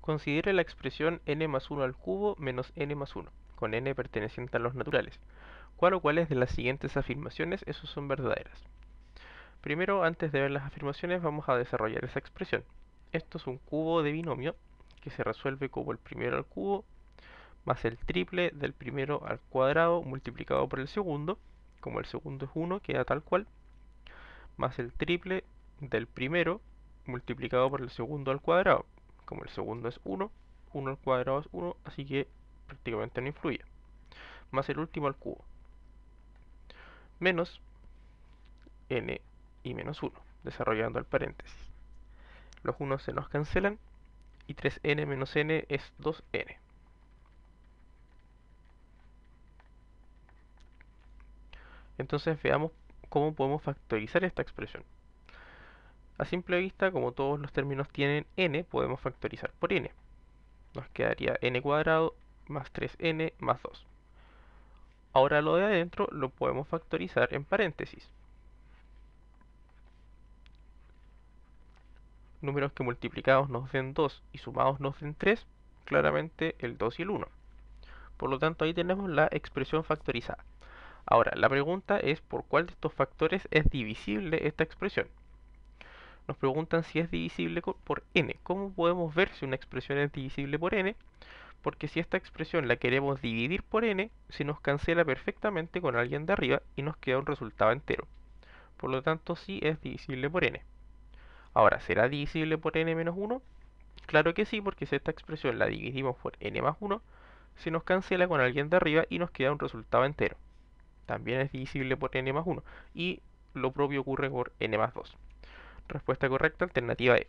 Considere la expresión n más 1 al cubo menos n más 1, con n perteneciente a los naturales. ¿Cuál o cuáles de las siguientes afirmaciones esos son verdaderas? Primero, antes de ver las afirmaciones, vamos a desarrollar esa expresión. Esto es un cubo de binomio que se resuelve como el primero al cubo más el triple del primero al cuadrado multiplicado por el segundo, como el segundo es 1, queda tal cual, más el triple del primero multiplicado por el segundo al cuadrado, como el segundo es 1, 1 al cuadrado es 1, así que prácticamente no influye. Más el último al cubo. Menos n y menos 1, desarrollando el paréntesis. Los 1 se nos cancelan y 3n menos n es 2n. Entonces veamos cómo podemos factorizar esta expresión. A simple vista, como todos los términos tienen n, podemos factorizar por n. Nos quedaría n cuadrado más 3n más 2. Ahora lo de adentro lo podemos factorizar en paréntesis. Números que multiplicados nos den 2 y sumados nos den 3, claramente el 2 y el 1. Por lo tanto ahí tenemos la expresión factorizada. Ahora, la pregunta es por cuál de estos factores es divisible esta expresión nos preguntan si es divisible por n. ¿Cómo podemos ver si una expresión es divisible por n? Porque si esta expresión la queremos dividir por n, se nos cancela perfectamente con alguien de arriba y nos queda un resultado entero. Por lo tanto, sí es divisible por n. Ahora, ¿será divisible por n menos 1? Claro que sí, porque si esta expresión la dividimos por n más 1, se nos cancela con alguien de arriba y nos queda un resultado entero. También es divisible por n más 1. Y lo propio ocurre por n más 2. Respuesta correcta, alternativa E.